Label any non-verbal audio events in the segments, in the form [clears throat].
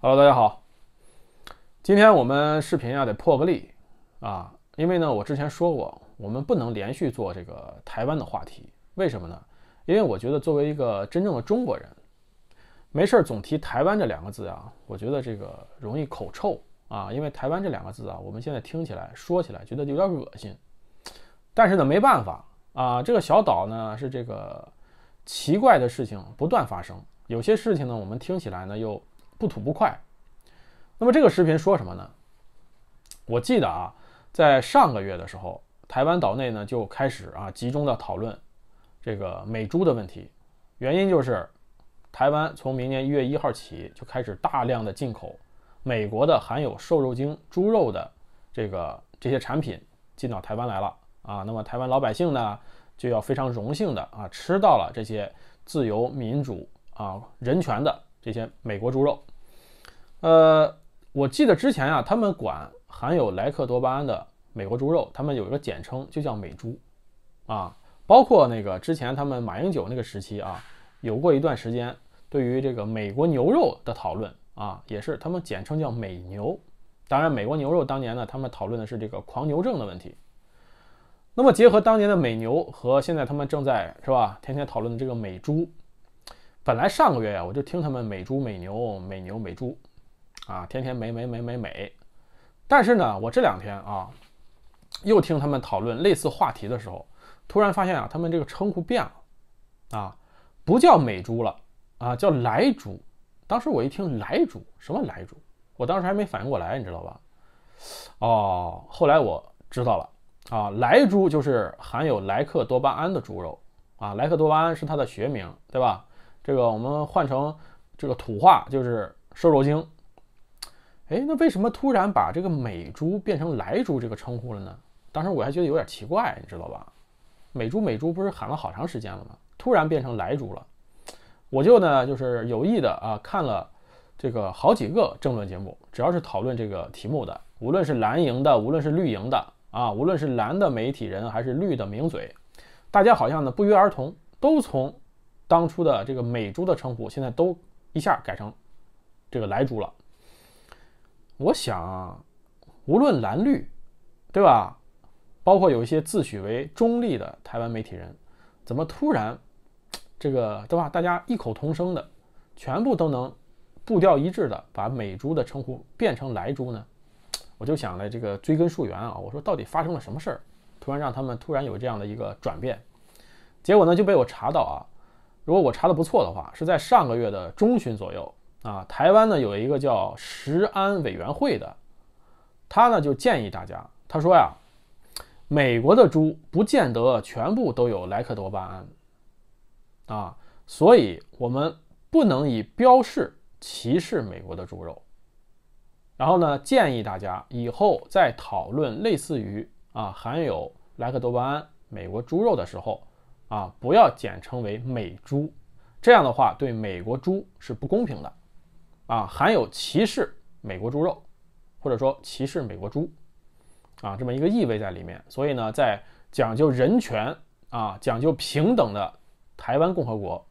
Hello，大家好。今天我们视频啊得破个例啊，因为呢我之前说过，我们不能连续做这个台湾的话题，为什么呢？因为我觉得作为一个真正的中国人，没事儿总提台湾这两个字啊，我觉得这个容易口臭啊。因为台湾这两个字啊，我们现在听起来说起来觉得有点恶心。但是呢没办法啊，这个小岛呢是这个奇怪的事情不断发生，有些事情呢我们听起来呢又。不吐不快。那么这个视频说什么呢？我记得啊，在上个月的时候，台湾岛内呢就开始啊集中的讨论这个美猪的问题。原因就是，台湾从明年一月一号起就开始大量的进口美国的含有瘦肉精猪肉的这个这些产品进到台湾来了啊。那么台湾老百姓呢就要非常荣幸的啊吃到了这些自由民主啊人权的这些美国猪肉。呃，我记得之前啊，他们管含有莱克多巴胺的美国猪肉，他们有一个简称，就叫美猪，啊，包括那个之前他们马英九那个时期啊，有过一段时间对于这个美国牛肉的讨论啊，也是他们简称叫美牛。当然，美国牛肉当年呢，他们讨论的是这个狂牛症的问题。那么结合当年的美牛和现在他们正在是吧，天天讨论的这个美猪，本来上个月呀，我就听他们美猪美牛美牛美猪。啊，天天美美美美美，但是呢，我这两天啊，又听他们讨论类似话题的时候，突然发现啊，他们这个称呼变了，啊，不叫美猪了，啊，叫莱猪。当时我一听莱猪，什么莱猪？我当时还没反应过来，你知道吧？哦，后来我知道了，啊，莱猪就是含有莱克多巴胺的猪肉，啊，莱克多巴胺是它的学名，对吧？这个我们换成这个土话就是瘦肉精。哎，那为什么突然把这个美珠变成莱珠这个称呼了呢？当时我还觉得有点奇怪，你知道吧？美珠美珠不是喊了好长时间了吗？突然变成莱珠了，我就呢就是有意的啊看了这个好几个政论节目，只要是讨论这个题目的，无论是蓝营的，无论是绿营的啊，无论是蓝的媒体人还是绿的名嘴，大家好像呢不约而同都从当初的这个美珠的称呼，现在都一下改成这个莱珠了。我想，无论蓝绿，对吧？包括有一些自诩为中立的台湾媒体人，怎么突然这个对吧？大家异口同声的，全部都能步调一致的把美珠的称呼变成莱珠呢？我就想来这个追根溯源啊，我说到底发生了什么事儿？突然让他们突然有这样的一个转变，结果呢就被我查到啊，如果我查的不错的话，是在上个月的中旬左右。啊，台湾呢有一个叫食安委员会的，他呢就建议大家，他说呀，美国的猪不见得全部都有莱克多巴胺，啊，所以我们不能以标示歧视美国的猪肉。然后呢，建议大家以后在讨论类似于啊含有莱克多巴胺美国猪肉的时候，啊不要简称为美猪，这样的话对美国猪是不公平的。啊，含有歧视美国猪肉，或者说歧视美国猪，啊，这么一个意味在里面。所以呢，在讲究人权啊、讲究平等的台湾共和国，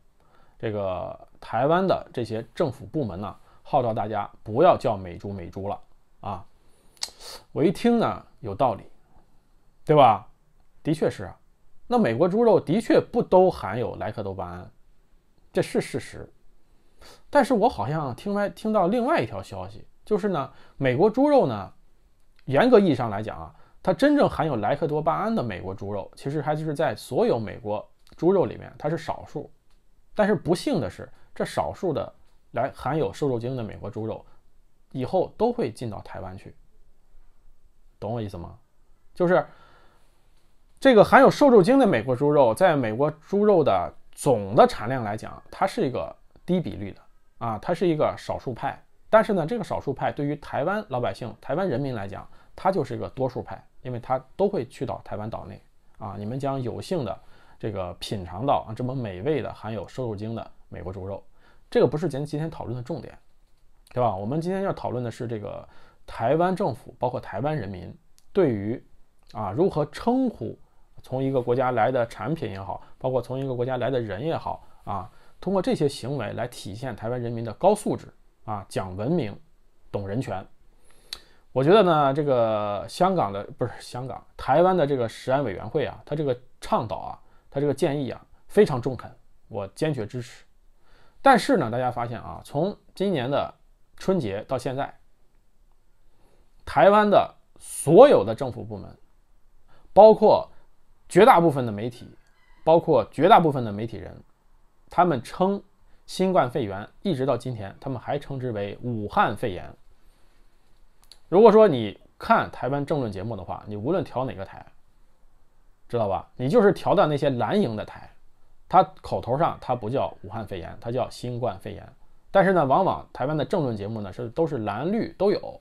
这个台湾的这些政府部门呢，号召大家不要叫美猪美猪了啊。我一听呢，有道理，对吧？的确是啊，那美国猪肉的确不都含有莱克多巴胺，这是事实。但是我好像听来听到另外一条消息，就是呢，美国猪肉呢，严格意义上来讲啊，它真正含有莱克多巴胺的美国猪肉，其实它就是在所有美国猪肉里面，它是少数。但是不幸的是，这少数的来含有瘦肉精的美国猪肉，以后都会进到台湾去。懂我意思吗？就是这个含有瘦肉精的美国猪肉，在美国猪肉的总的产量来讲，它是一个。低比率的啊，它是一个少数派，但是呢，这个少数派对于台湾老百姓、台湾人民来讲，它就是一个多数派，因为它都会去到台湾岛内啊。你们将有幸的这个品尝到啊这么美味的含有瘦肉精的美国猪肉，这个不是咱今天讨论的重点，对吧？我们今天要讨论的是这个台湾政府包括台湾人民对于啊如何称呼从一个国家来的产品也好，包括从一个国家来的人也好啊。通过这些行为来体现台湾人民的高素质啊，讲文明，懂人权。我觉得呢，这个香港的不是香港，台湾的这个食安委员会啊，他这个倡导啊，他这个建议啊，非常中肯，我坚决支持。但是呢，大家发现啊，从今年的春节到现在，台湾的所有的政府部门，包括绝大部分的媒体，包括绝大部分的媒体人。他们称新冠肺炎，一直到今天，他们还称之为武汉肺炎。如果说你看台湾政论节目的话，你无论调哪个台，知道吧？你就是调到那些蓝营的台，他口头上他不叫武汉肺炎，他叫新冠肺炎。但是呢，往往台湾的政论节目呢是都是蓝绿都有，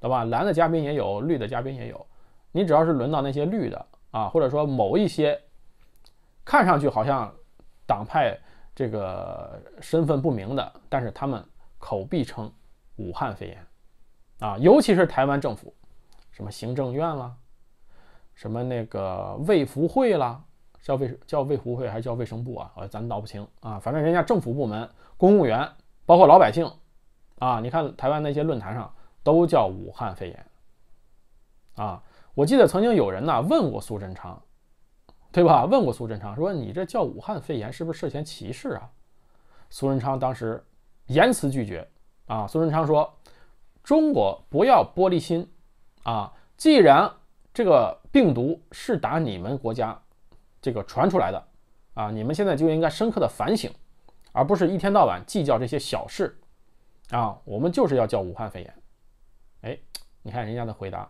对吧？蓝的嘉宾也有，绿的嘉宾也有。你只要是轮到那些绿的啊，或者说某一些 [clears throat] 看上去好像。党派这个身份不明的，但是他们口必称武汉肺炎，啊，尤其是台湾政府，什么行政院啦，什么那个卫福会啦，叫卫叫卫福会还是叫卫生部啊？啊，咱闹不清啊，反正人家政府部门、公务员，包括老百姓，啊，你看台湾那些论坛上都叫武汉肺炎，啊，我记得曾经有人呢问过苏贞昌。对吧？问过苏贞昌说：“你这叫武汉肺炎，是不是涉嫌歧视啊？”苏贞昌当时严词拒绝啊。苏贞昌说：“中国不要玻璃心啊！既然这个病毒是打你们国家这个传出来的啊，你们现在就应该深刻的反省，而不是一天到晚计较这些小事啊。我们就是要叫武汉肺炎。”哎，你看人家的回答，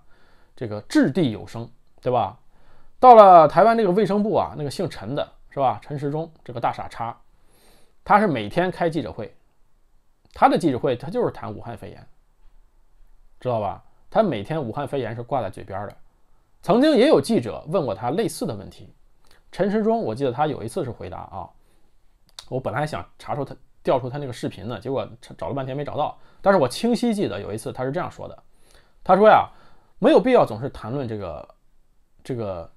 这个掷地有声，对吧？到了台湾这个卫生部啊，那个姓陈的是吧？陈时中这个大傻叉，他是每天开记者会，他的记者会他就是谈武汉肺炎，知道吧？他每天武汉肺炎是挂在嘴边的。曾经也有记者问过他类似的问题，陈时中我记得他有一次是回答啊，我本来想查出他调出他那个视频呢，结果找了半天没找到。但是我清晰记得有一次他是这样说的，他说呀，没有必要总是谈论这个这个。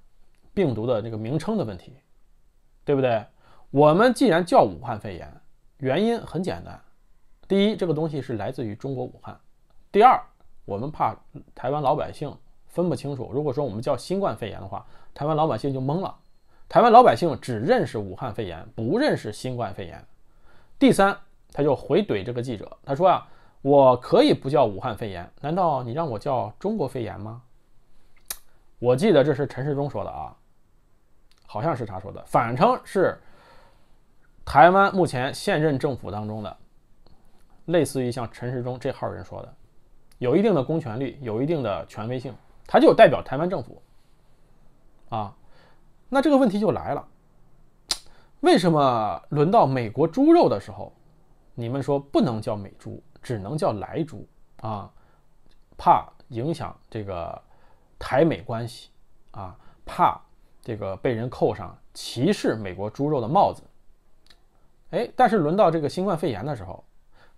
病毒的这个名称的问题，对不对？我们既然叫武汉肺炎，原因很简单：第一，这个东西是来自于中国武汉；第二，我们怕台湾老百姓分不清楚。如果说我们叫新冠肺炎的话，台湾老百姓就懵了。台湾老百姓只认识武汉肺炎，不认识新冠肺炎。第三，他就回怼这个记者，他说：“啊，我可以不叫武汉肺炎，难道你让我叫中国肺炎吗？”我记得这是陈世忠说的啊。好像是他说的，反正是台湾目前现任政府当中的，类似于像陈时中这号人说的，有一定的公权力，有一定的权威性，他就代表台湾政府。啊，那这个问题就来了，为什么轮到美国猪肉的时候，你们说不能叫美猪，只能叫莱猪啊？怕影响这个台美关系啊？怕？这个被人扣上歧视美国猪肉的帽子，哎，但是轮到这个新冠肺炎的时候，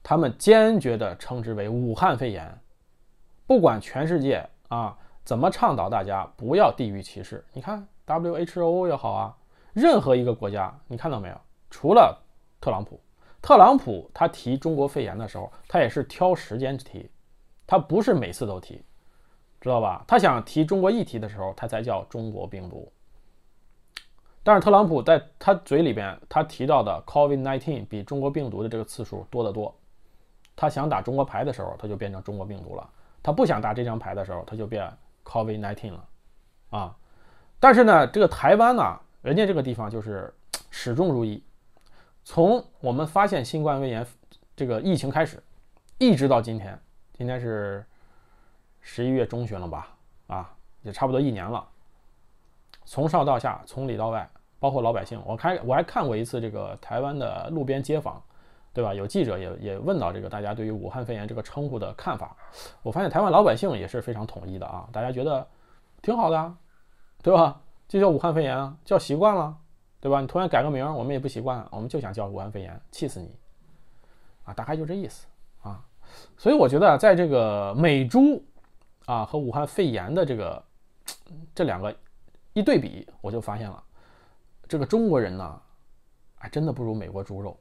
他们坚决地称之为武汉肺炎。不管全世界啊怎么倡导大家不要地域歧视，你看 WHO 也好啊，任何一个国家，你看到没有？除了特朗普，特朗普他提中国肺炎的时候，他也是挑时间提，他不是每次都提，知道吧？他想提中国议题的时候，他才叫中国病毒。但是特朗普在他嘴里边，他提到的 COVID-19 比中国病毒的这个次数多得多。他想打中国牌的时候，他就变成中国病毒了；他不想打这张牌的时候，他就变 COVID-19 了。啊！但是呢，这个台湾呢，人家这个地方就是始终如一，从我们发现新冠肺炎这个疫情开始，一直到今天，今天是十一月中旬了吧？啊，也差不多一年了。从上到下，从里到外，包括老百姓，我开我还看过一次这个台湾的路边街访，对吧？有记者也也问到这个大家对于武汉肺炎这个称呼的看法，我发现台湾老百姓也是非常统一的啊，大家觉得挺好的，对吧？就叫武汉肺炎啊，叫习惯了，对吧？你突然改个名，我们也不习惯，我们就想叫武汉肺炎，气死你，啊，大概就这意思啊。所以我觉得在这个美猪啊和武汉肺炎的这个这两个。一对比，我就发现了，这个中国人呢，还真的不如美国猪肉，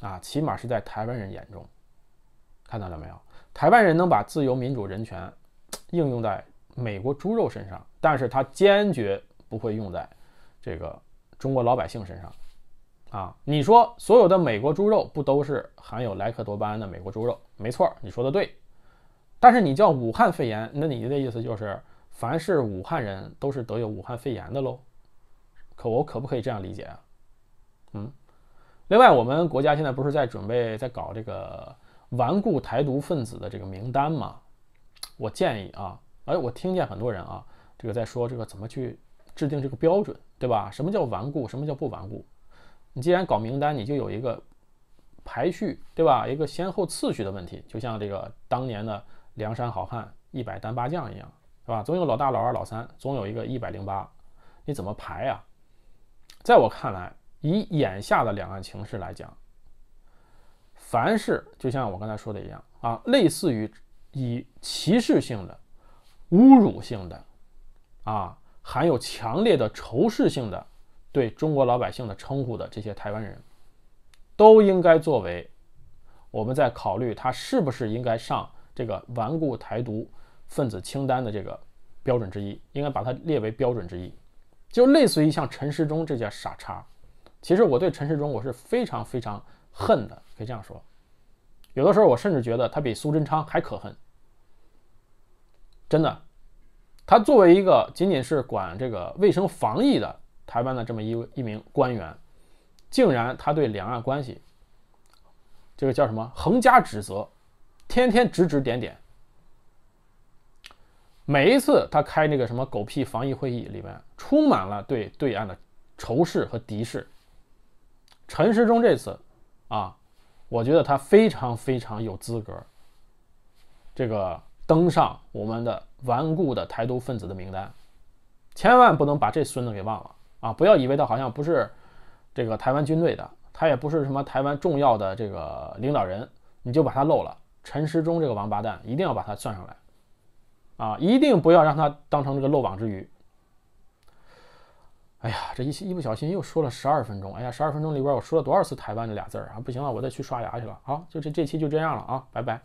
啊，起码是在台湾人眼中，看到了没有？台湾人能把自由、民主、人权应用在美国猪肉身上，但是他坚决不会用在这个中国老百姓身上，啊，你说所有的美国猪肉不都是含有莱克多巴胺的美国猪肉？没错，你说的对，但是你叫武汉肺炎，那你的意思就是？凡是武汉人都是得有武汉肺炎的喽，可我可不可以这样理解啊？嗯，另外，我们国家现在不是在准备在搞这个顽固台独分子的这个名单吗？我建议啊，哎，我听见很多人啊，这个在说这个怎么去制定这个标准，对吧？什么叫顽固？什么叫不顽固？你既然搞名单，你就有一个排序，对吧？一个先后次序的问题，就像这个当年的梁山好汉一百单八将一样。是吧？总有老大、老二、老三，总有一个一百零八，你怎么排呀？在我看来，以眼下的两岸情势来讲，凡是就像我刚才说的一样啊，类似于以歧视性的、侮辱性的、啊含有强烈的仇视性的对中国老百姓的称呼的这些台湾人，都应该作为我们在考虑他是不是应该上这个顽固台独。分子清单的这个标准之一，应该把它列为标准之一，就类似于像陈时中这件傻叉。其实我对陈时中我是非常非常恨的，可以这样说。有的时候我甚至觉得他比苏贞昌还可恨。真的，他作为一个仅仅是管这个卫生防疫的台湾的这么一一名官员，竟然他对两岸关系这个叫什么横加指责，天天指指点点。每一次他开那个什么狗屁防疫会议，里面充满了对对岸的仇视和敌视。陈时中这次，啊，我觉得他非常非常有资格，这个登上我们的顽固的台独分子的名单。千万不能把这孙子给忘了啊！不要以为他好像不是这个台湾军队的，他也不是什么台湾重要的这个领导人，你就把他漏了。陈时中这个王八蛋，一定要把他算上来。啊，一定不要让他当成这个漏网之鱼。哎呀，这一一不小心又说了十二分钟。哎呀，十二分钟里边我说了多少次台湾这俩字儿啊？不行了，我得去刷牙去了。好，就这这期就这样了啊，拜拜。